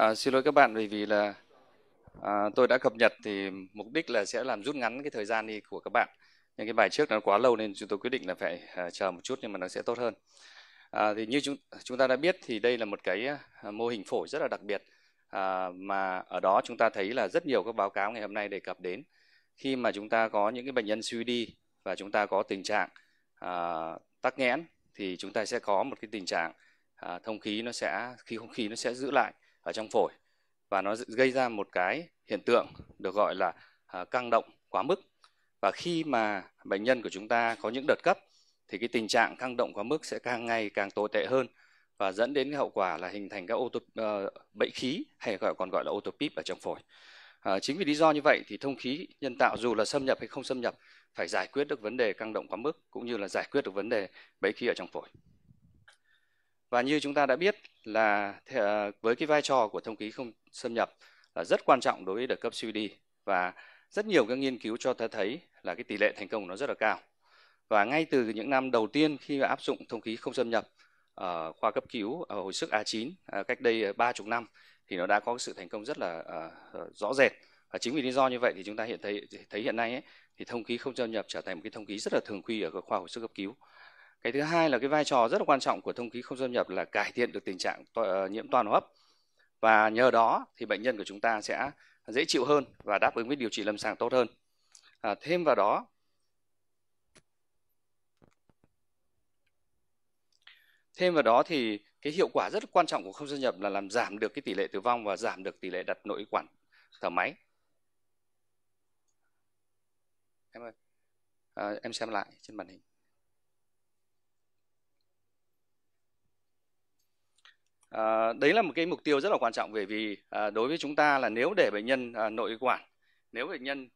À, xin lỗi các bạn bởi vì là à, tôi đã cập nhật thì mục đích là sẽ làm rút ngắn cái thời gian đi của các bạn. Nhưng cái bài trước nó quá lâu nên chúng tôi quyết định là phải à, chờ một chút nhưng mà nó sẽ tốt hơn. À, thì như chúng chúng ta đã biết thì đây là một cái à, mô hình phổi rất là đặc biệt à, mà ở đó chúng ta thấy là rất nhiều các báo cáo ngày hôm nay đề cập đến khi mà chúng ta có những cái bệnh nhân suy đi và chúng ta có tình trạng à, tắc nghẽn thì chúng ta sẽ có một cái tình trạng à, thông khí nó sẽ khi không khí nó sẽ giữ lại ở trong phổi và nó gây ra một cái hiện tượng được gọi là à, căng động quá mức và khi mà bệnh nhân của chúng ta có những đợt cấp thì cái tình trạng căng động quá mức sẽ càng ngày càng tồi tệ hơn và dẫn đến cái hậu quả là hình thành các ô tô, uh, ờ, bệnh khí hay còn gọi là ô tô pip ở trong phổi. À, chính vì lý do như vậy thì thông khí nhân tạo dù là xâm nhập hay không xâm nhập phải giải quyết được vấn đề căng động quá mức cũng như là giải quyết được vấn đề bẫy khí ở trong phổi và như chúng ta đã biết là ờ, với cái vai trò của thông khí không xâm nhập là rất quan trọng đối với đợt cấp CVD và rất nhiều các nghiên cứu cho ta thấy là cái tỷ lệ thành công nó rất là cao và ngay từ những năm đầu tiên khi mà áp dụng thông khí không xâm nhập ở ờ, khoa cấp cứu ở ờ, hồi sức A9 cách đây ba chục năm thì nó đã có sự thành công rất là rõ rệt và chính vì lý do như vậy thì chúng ta hiện thấy thấy hiện nay ấy, thì thông khí không xâm nhập trở thành một cái thông khí rất là thường quy ở khoa hồi sức cấp cứu cái thứ hai là cái vai trò rất là quan trọng của thông khí không xâm nhập là cải thiện được tình trạng to, ờ, nhiễm toàn hô hấp và nhờ đó thì bệnh nhân của chúng ta sẽ dễ chịu hơn và đáp ứng với điều trị lâm sàng tốt hơn à, thêm vào đó thêm vào đó thì cái hiệu quả rất quan trọng của không xâm nhập là làm giảm được cái tỷ lệ tử vong và giảm được tỷ lệ đặt nội quản thở máy em ơi à, em xem lại trên màn hình À, đấy là một cái mục tiêu rất là quan trọng bởi vì à, đối với chúng ta là nếu để bệnh nhân à, nội quản, nếu bệnh nhân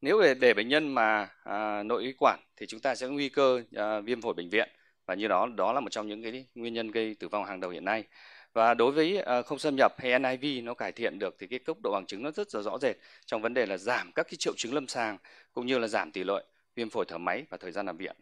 nếu để, bệnh nhân mà à, nội quản thì chúng ta sẽ nguy cơ à, viêm phổi bệnh viện và như đó đó là một trong những cái nguyên nhân gây tử vong hàng đầu hiện nay và đối với ờ, không xâm nhập hay NIV nó cải thiện được thì cái tốc độ bằng chứng nó rất là rõ rệt trong vấn đề là giảm các cái triệu chứng lâm sàng cũng như là giảm tỷ lệ viêm phổi thở máy và thời gian nằm viện.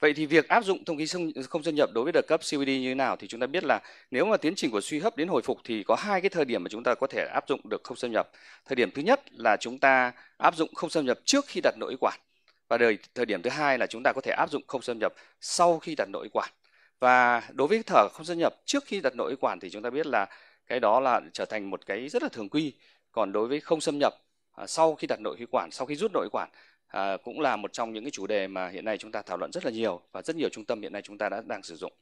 Vậy thì việc áp dụng thông khí không xâm nhập đối với đợt cấp COPD như thế nào thì chúng ta biết là nếu mà tiến trình của suy hấp đến hồi phục thì có hai cái thời điểm mà chúng ta có thể áp dụng được không xâm nhập. Thời điểm thứ nhất là chúng ta áp dụng không xâm nhập trước khi đặt nội quản và đời, thời điểm thứ hai là chúng ta có thể áp dụng không xâm nhập sau khi đặt nội quản và đối với thở không xâm nhập trước khi đặt nội khí quản thì chúng ta biết là cái đó là trở thành một cái rất là thường quy còn đối với không xâm nhập à, sau khi đặt nội khí quản sau khi rút nội khí quản à, cũng là một trong những cái chủ đề mà hiện nay chúng ta thảo luận rất là nhiều và rất nhiều trung tâm hiện nay chúng ta đã đang sử dụng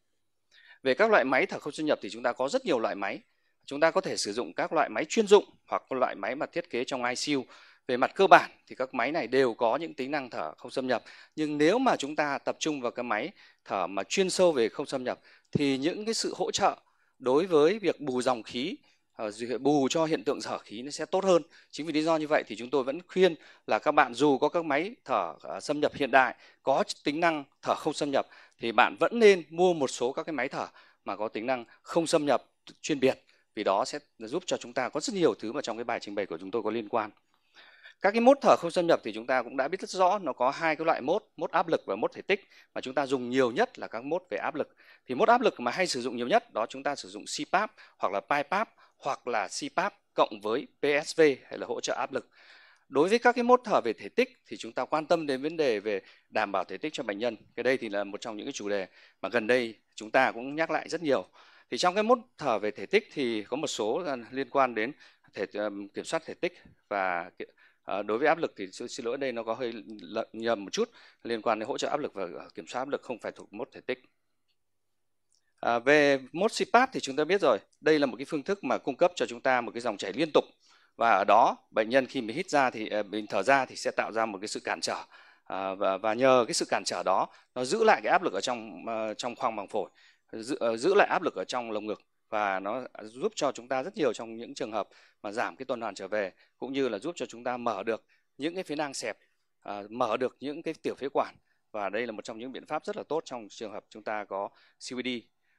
về các loại máy thở không xâm nhập thì chúng ta có rất nhiều loại máy chúng ta có thể sử dụng các loại máy chuyên dụng hoặc loại máy mà thiết kế trong ICU về mặt cơ bản thì các máy này đều có những tính năng thở không xâm nhập nhưng nếu mà chúng ta tập trung vào cái máy thở mà chuyên sâu về không xâm nhập thì những cái sự hỗ trợ đối với việc bù dòng khí ờ, bù cho hiện tượng thở khí nó sẽ tốt hơn chính vì lý do như vậy thì chúng tôi vẫn khuyên là các bạn dù có các máy thở ờ, xâm nhập hiện đại có tính năng thở không xâm nhập thì bạn vẫn nên mua một số các cái máy thở mà có tính năng không xâm nhập chuyên biệt vì đó sẽ giúp cho chúng ta có rất nhiều thứ mà trong cái bài trình bày của chúng tôi có liên quan các cái mốt thở không xâm nhập thì chúng ta cũng đã biết rất rõ nó có hai cái loại mốt mốt áp lực và mốt thể tích mà chúng ta dùng nhiều nhất là các mốt về áp lực thì mốt áp lực mà hay sử dụng nhiều nhất đó chúng ta sử dụng CPAP hoặc là PiPAP hoặc là CPAP cộng với PSV hay là hỗ trợ áp lực đối với các cái mốt thở về thể tích thì chúng ta quan tâm đến vấn đề về đảm bảo thể tích cho bệnh nhân cái đây thì là một trong những cái chủ đề mà gần đây chúng ta cũng nhắc lại rất nhiều thì trong cái mốt thở về thể tích thì có một số liên quan đến thể kiểm soát thể tích và Ờ, đối với áp lực thì xin lỗi đây nó có hơi nhầm một chút liên quan đến hỗ trợ áp lực và ờ, kiểm soát áp lực không phải thuộc mốt thể tích. À, về mốt CPAP thì chúng ta biết rồi, đây là một cái phương thức mà cung cấp cho chúng ta một cái dòng chảy liên tục và ở đó bệnh nhân khi mình hít ra thì mình ờ, thở ra thì sẽ tạo ra một cái sự cản trở à, và, và nhờ cái sự cản trở đó nó giữ lại cái áp lực ở trong trong khoang màng phổi giữ, giữ lại áp lực ở trong lồng ngực và nó giúp cho chúng ta rất nhiều trong những trường hợp mà giảm cái tuần hoàn trở về cũng như là giúp cho chúng ta mở được những cái phế nang xẹp à, mở được những cái tiểu phế quản và đây là một trong những biện pháp rất là tốt trong trường hợp chúng ta có CVD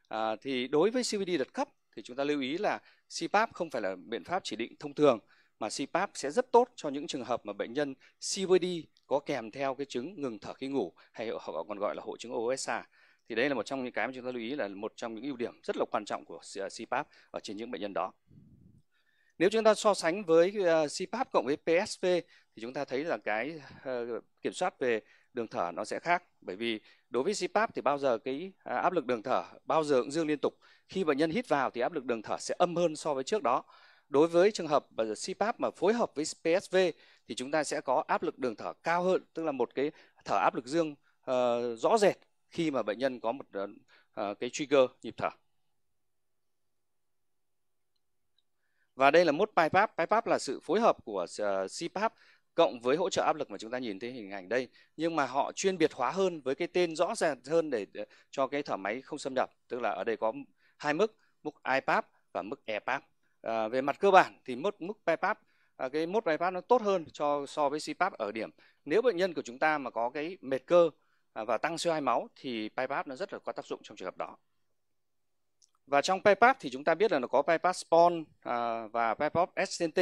à, thì đối với CVD đợt cấp thì chúng ta lưu ý là CPAP không phải là biện pháp chỉ định thông thường mà CPAP sẽ rất tốt cho những trường hợp mà bệnh nhân CVD có kèm theo cái chứng ngừng thở khi ngủ hay họ còn gọi là hội chứng OSA thì đấy là một trong những cái mà chúng ta lưu ý là một trong những ưu điểm rất là quan trọng của à, CPAP ở trên những bệnh nhân đó nếu chúng ta so sánh với à, CPAP cộng với PSV thì chúng ta thấy là cái ờ, kiểm soát về đường thở nó sẽ khác bởi vì đối với CPAP thì bao giờ cái à, áp lực đường thở bao giờ cũng dương liên tục khi bệnh nhân hít vào thì áp lực đường thở sẽ âm hơn so với trước đó đối với trường hợp CPAP mà phối hợp với PSV thì chúng ta sẽ có áp lực đường thở cao hơn tức là một cái thở áp lực dương uh, rõ rệt khi mà bệnh nhân có một uh, cái trigger nhịp thở và đây là mốt BiPAP. BiPAP là sự phối hợp của uh, ờ, CPAP cộng với hỗ trợ áp lực mà chúng ta nhìn thấy hình ảnh đây nhưng mà họ chuyên biệt hóa hơn với cái tên rõ ràng hơn để, cho cái thở máy không xâm nhập tức là ở đây có hai mức mức IPAP và mức EPAP à, về mặt cơ bản thì mức mức BiPAP à, cái mốt BiPAP nó tốt hơn cho so với CPAP ở điểm nếu bệnh nhân của chúng ta mà có cái mệt cơ À, và tăng CO2 máu thì PyPap nó rất là có tác dụng trong trường hợp đó. Và trong PyPap thì chúng ta biết là nó có PyPap Spawn à, và PyPap SCNT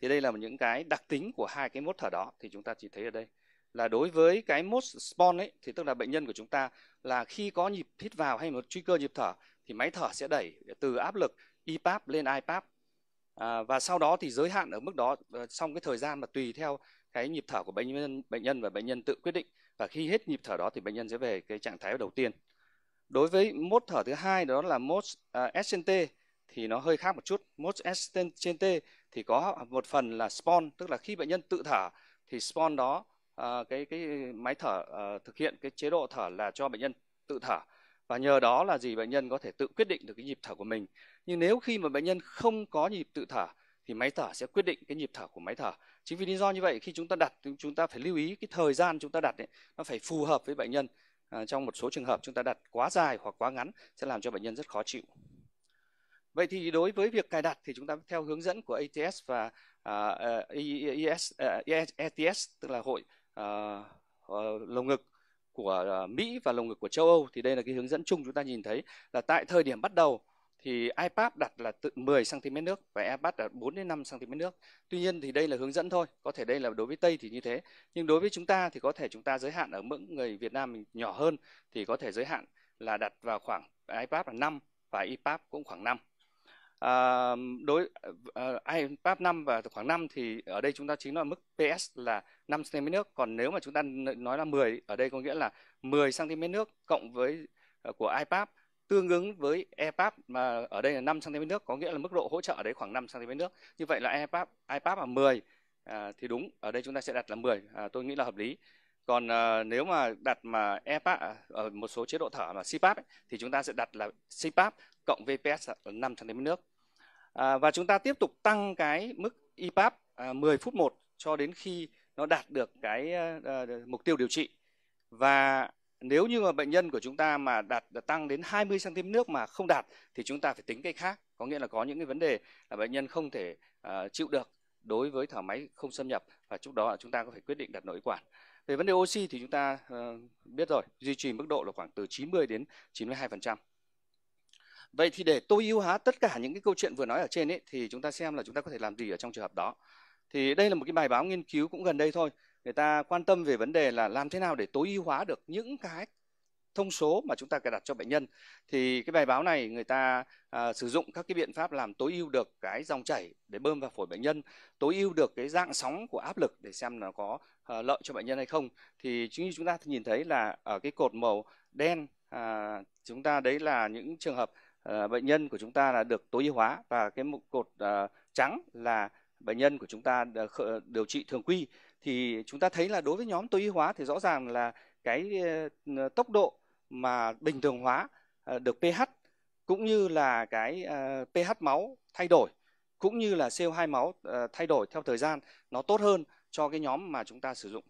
thì đây là những cái đặc tính của hai cái mốt thở đó thì chúng ta chỉ thấy ở đây là đối với cái mốt Spawn ấy thì tức là bệnh nhân của chúng ta là khi có nhịp hít vào hay một truy cơ nhịp thở thì máy thở sẽ đẩy từ áp lực IPAP e lên IPAP à, và sau đó thì giới hạn ở mức đó xong ờ, cái thời gian mà tùy theo cái nhịp thở của bệnh nhân bệnh nhân và bệnh nhân tự quyết định và khi hết nhịp thở đó thì bệnh nhân sẽ về cái trạng thái đầu tiên đối với mốt thở thứ hai đó là mốt uh, à, SNT thì nó hơi khác một chút mốt SNT thì có một phần là spawn tức là khi bệnh nhân tự thở thì spawn đó uh, cái cái máy thở uh, thực hiện cái chế độ thở là cho bệnh nhân tự thở và nhờ đó là gì bệnh nhân có thể tự quyết định được cái nhịp thở của mình nhưng nếu khi mà bệnh nhân không có nhịp tự thở thì máy thở sẽ quyết định cái nhịp thở của máy thở chính vì lý do như vậy khi chúng ta đặt chúng ta phải lưu ý cái thời gian chúng ta đặt ấy, nó phải phù hợp với bệnh nhân à, trong một số trường hợp chúng ta đặt quá dài hoặc quá ngắn sẽ làm cho bệnh nhân rất khó chịu vậy thì đối với việc cài đặt thì chúng ta theo hướng dẫn của ATS và ETS à, à, à, e tức là hội lồng ngực của Mỹ và lồng ngực của châu Âu thì đây là cái hướng dẫn chung chúng ta nhìn thấy là tại thời điểm bắt đầu thì iPad đặt là tự 10 cm nước và iPad đặt 4 đến 5 cm nước. Tuy nhiên thì đây là hướng dẫn thôi, có thể đây là đối với Tây thì như thế, nhưng đối với chúng ta thì có thể chúng ta giới hạn ở mức người Việt Nam mình nhỏ hơn thì có thể giới hạn là đặt vào khoảng iPad là 5 và iPad cũng khoảng 5. À, đối uh, iPad 5 và khoảng 5 thì ở đây chúng ta chính là mức PS là 5 cm nước, còn nếu mà chúng ta nói là 10 ở đây có nghĩa là 10 cm nước cộng với uh, của iPad tương ứng với EPUB mà ở đây là 5 cm nước có nghĩa là mức độ hỗ trợ ở đấy khoảng 5 cm nước. Như vậy là EPUB IPAP là 10 à, thì đúng, ở đây chúng ta sẽ đặt là 10, à, tôi nghĩ là hợp lý. Còn à, nếu mà đặt mà EPAP à, ở một số chế độ thở mà CPAP ấy, thì chúng ta sẽ đặt là CPAP cộng VPS là 5 cm nước. À, và chúng ta tiếp tục tăng cái mức IPAP e à, 10 phút 1 cho đến khi nó đạt được cái à, à mục tiêu điều trị và nếu như mà bệnh nhân của chúng ta mà đạt, tăng đến 20 cm nước mà không đạt thì chúng ta phải tính cái khác có nghĩa là có những cái vấn đề là bệnh nhân không thể uh, chịu được đối với thở máy không xâm nhập và lúc đó là chúng ta có phải quyết định đặt nội quản về vấn đề oxy thì chúng ta uh, biết rồi duy trì mức độ là khoảng từ 90 đến 92 vậy thì để tối ưu hóa tất cả những cái câu chuyện vừa nói ở trên ấy thì chúng ta xem là chúng ta có thể làm gì ở trong trường hợp đó thì đây là một cái bài báo nghiên cứu cũng gần đây thôi người ta quan tâm về vấn đề là làm thế nào để tối ưu hóa được những cái thông số mà chúng ta cài đặt cho bệnh nhân thì cái bài báo này người ta à, sử dụng các cái biện pháp làm tối ưu được cái dòng chảy để bơm vào phổi bệnh nhân tối ưu được cái dạng sóng của áp lực để xem nó có à, lợi cho bệnh nhân hay không thì chính như chúng ta nhìn thấy là ở cái cột màu đen à, chúng ta đấy là những trường hợp à, bệnh nhân của chúng ta là được tối ưu hóa và cái cột à, trắng là bệnh nhân của chúng ta điều trị thường quy thì chúng ta thấy là đối với nhóm tối ưu hóa thì rõ ràng là cái ờ, tốc độ mà bình thường hóa ờ, được pH cũng như là cái ờ, pH máu thay đổi cũng như là CO2 máu thay đổi theo thời gian nó tốt hơn cho cái nhóm mà chúng ta sử dụng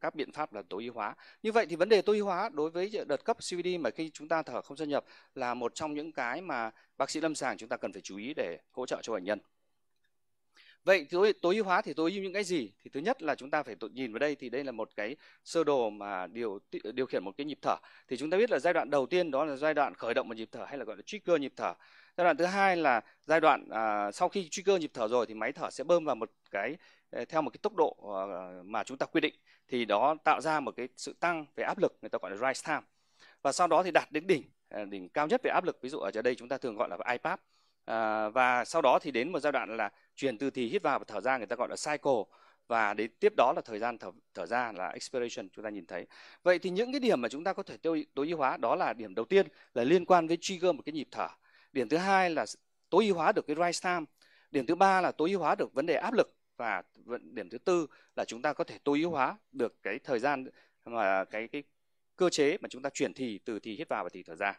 các biện pháp là tối ưu hóa. Như vậy thì vấn đề tối ưu hóa đối với đợt cấp CVD mà khi chúng ta thở không xâm nhập là một trong những cái mà bác sĩ lâm sàng chúng ta cần phải chú ý để hỗ trợ cho bệnh nhân vậy tối tối ưu hóa thì tối ưu những cái gì thì thứ nhất là chúng ta phải nhìn vào đây thì đây là một cái sơ đồ mà điều điều khiển một cái nhịp thở thì chúng ta biết là giai đoạn đầu tiên đó là giai đoạn khởi động một nhịp thở hay là gọi là trigger nhịp thở giai đoạn thứ hai là giai đoạn à, sau khi trigger nhịp thở rồi thì máy thở sẽ bơm vào một cái ờ, theo một cái tốc độ ờ, mà chúng ta quy định thì đó tạo ra một cái sự tăng về áp lực người ta gọi là rise time và sau đó thì đạt đến đỉnh ờ, đỉnh cao nhất về áp lực ví dụ ở đây chúng ta thường gọi là IPAP à, và sau đó thì đến một giai đoạn là chuyển từ thì hít vào và thở ra người ta gọi là cycle và đến tiếp đó là thời gian thở, thở ra là expiration chúng ta nhìn thấy vậy thì những cái điểm mà chúng ta có thể tối, tối ưu hóa đó là điểm đầu tiên là liên quan với trigger một cái nhịp thở điểm thứ hai là tối ưu hóa được cái rise time điểm thứ ba là tối ưu hóa được vấn đề áp lực và điểm thứ tư là chúng ta có thể tối ưu hóa được cái thời gian mà cái cái cơ chế mà chúng ta chuyển thì từ thì hít vào và thì thở ra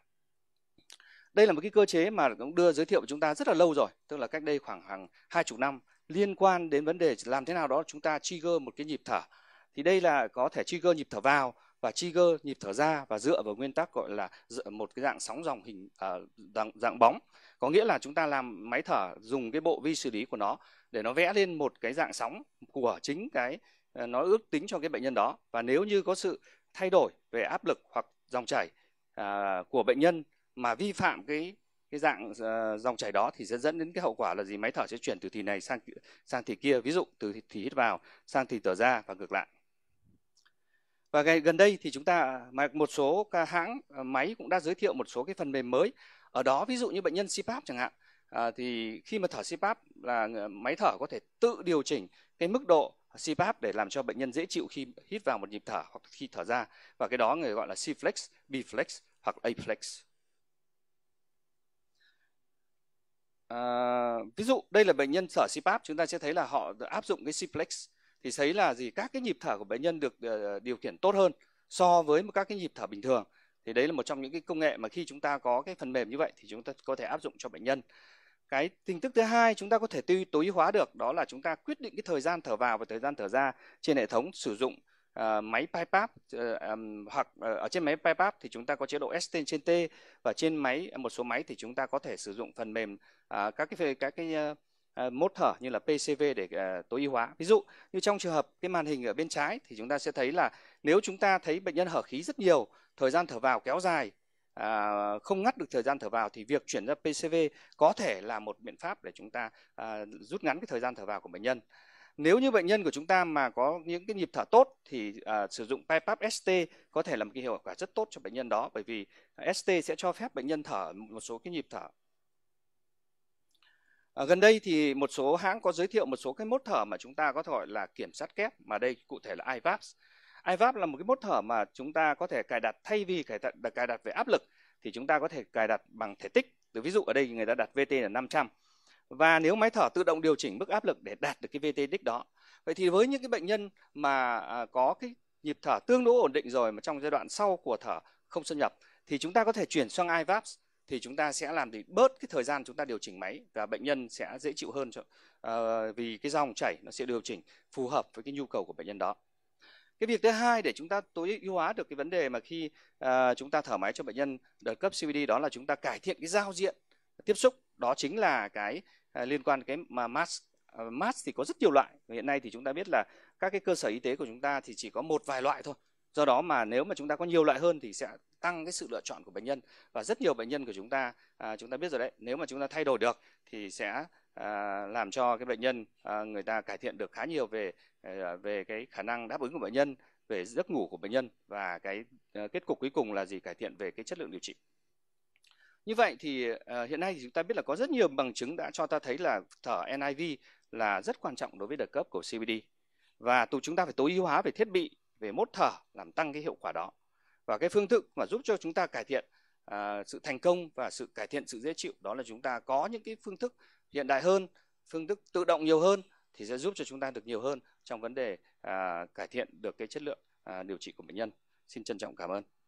đây là một cái cơ chế mà cũng đưa giới thiệu của chúng ta rất là lâu rồi tức là cách đây khoảng hàng hai chục năm liên quan đến vấn đề làm thế nào đó chúng ta trigger một cái nhịp thở thì đây là có thể trigger nhịp thở vào và trigger nhịp thở ra và dựa vào nguyên tắc gọi là một cái dạng sóng dòng hình uh, dạng, dạng bóng có nghĩa là chúng ta làm máy thở dùng cái bộ vi xử lý của nó để nó vẽ lên một cái dạng sóng của chính cái ờ, nó ước tính cho cái bệnh nhân đó và nếu như có sự thay đổi về áp lực hoặc dòng chảy à, của bệnh nhân mà vi phạm cái cái dạng uh, dòng chảy đó thì sẽ dẫn đến cái hậu quả là gì máy thở sẽ chuyển từ thì này sang sang thì kia ví dụ từ thì thì hít vào sang thì thở ra và ngược lại và gần đây thì chúng ta một số hãng ờ, máy cũng đã giới thiệu một số cái phần mềm mới ở đó ví dụ như bệnh nhân CPAP chẳng hạn à, thì khi mà thở CPAP là ờ, máy thở có thể tự điều chỉnh cái mức độ CPAP để làm cho bệnh nhân dễ chịu khi hít vào một nhịp thở hoặc khi thở ra và cái đó người gọi là C-flex, B-flex hoặc A-flex. À, ví dụ đây là bệnh nhân thở CPAP chúng ta sẽ thấy là họ áp dụng cái Cplex thì thấy là gì các cái nhịp thở của bệnh nhân được ờ, điều khiển tốt hơn so với các cái nhịp thở bình thường thì đấy là một trong những cái công nghệ mà khi chúng ta có cái phần mềm như vậy thì chúng ta có thể áp dụng cho bệnh nhân cái hình thức thứ hai chúng ta có thể tối ưu hóa được đó là chúng ta quyết định cái thời gian thở vào và thời gian thở ra trên hệ thống sử dụng uh, máy PyPap uh, um, ờ, hoặc uh, ở trên máy PyPap thì chúng ta có chế độ ST trên T và trên máy một số máy thì chúng ta có thể sử dụng phần mềm uh, các cái các cái uh, uh, mốt thở như là PCV để uh, tối ưu hóa. Ví dụ như trong trường hợp cái màn hình ở bên trái thì chúng ta sẽ thấy là nếu chúng ta thấy bệnh nhân hở khí rất nhiều, thời gian thở vào kéo dài à, không ngắt được thời gian thở vào thì việc chuyển ra PCV có thể là một biện pháp để chúng ta à, rút ngắn cái thời gian thở vào của bệnh nhân nếu như bệnh nhân của chúng ta mà có những cái nhịp thở tốt thì à, sử dụng BiPAP ST có thể là một cái hiệu quả rất tốt cho bệnh nhân đó bởi vì à, ST sẽ cho phép bệnh nhân thở một số cái nhịp thở À, gần đây thì một số hãng có giới thiệu một số cái mốt thở mà chúng ta có thể gọi là kiểm soát kép mà đây cụ thể là IVAPS. IVAP là một cái mốt thở mà chúng ta có thể cài đặt thay vì cài đặt, cài đặt về áp lực thì chúng ta có thể cài đặt bằng thể tích. Từ ví dụ ở đây người ta đặt VT là 500 và nếu máy thở tự động điều chỉnh mức áp lực để đạt được cái VT đích đó vậy thì với những cái bệnh nhân mà à, có cái nhịp thở tương đối ổn định rồi mà trong giai đoạn sau của thở không xâm nhập thì chúng ta có thể chuyển sang IVAPS thì chúng ta sẽ làm thì bớt cái thời gian chúng ta điều chỉnh máy và bệnh nhân sẽ dễ chịu hơn cho, uh, vì cái dòng chảy nó sẽ điều chỉnh phù hợp với cái nhu cầu của bệnh nhân đó cái việc thứ hai để chúng ta tối ưu hóa được cái vấn đề mà khi uh, chúng ta thở máy cho bệnh nhân đợt cấp CVD đó là chúng ta cải thiện cái giao diện tiếp xúc đó chính là cái à, liên quan cái mà mask à, mask thì có rất nhiều loại hiện nay thì chúng ta biết là các cái cơ sở y tế của chúng ta thì chỉ có một vài loại thôi do đó mà nếu mà chúng ta có nhiều loại hơn thì sẽ tăng cái sự lựa chọn của bệnh nhân và rất nhiều bệnh nhân của chúng ta à, chúng ta biết rồi đấy nếu mà chúng ta thay đổi được thì sẽ à, làm cho cái bệnh nhân à, người ta cải thiện được khá nhiều về à, về cái khả năng đáp ứng của bệnh nhân về giấc ngủ của bệnh nhân và cái à, kết cục cuối cùng là gì cải thiện về cái chất lượng điều trị như vậy thì uh, hiện nay thì chúng ta biết là có rất nhiều bằng chứng đã cho ta thấy là thở NIV là rất quan trọng đối với đợt cấp của CBD. Và tụ chúng ta phải tối ưu hóa về thiết bị, về mốt thở làm tăng cái hiệu quả đó. Và cái phương thức mà giúp cho chúng ta cải thiện uh, sự thành công và sự cải thiện sự dễ chịu đó là chúng ta có những cái phương thức hiện đại hơn, phương thức tự động nhiều hơn thì sẽ giúp cho chúng ta được nhiều hơn trong vấn đề uh, cải thiện được cái chất lượng uh, điều trị của bệnh nhân. Xin trân trọng cảm ơn.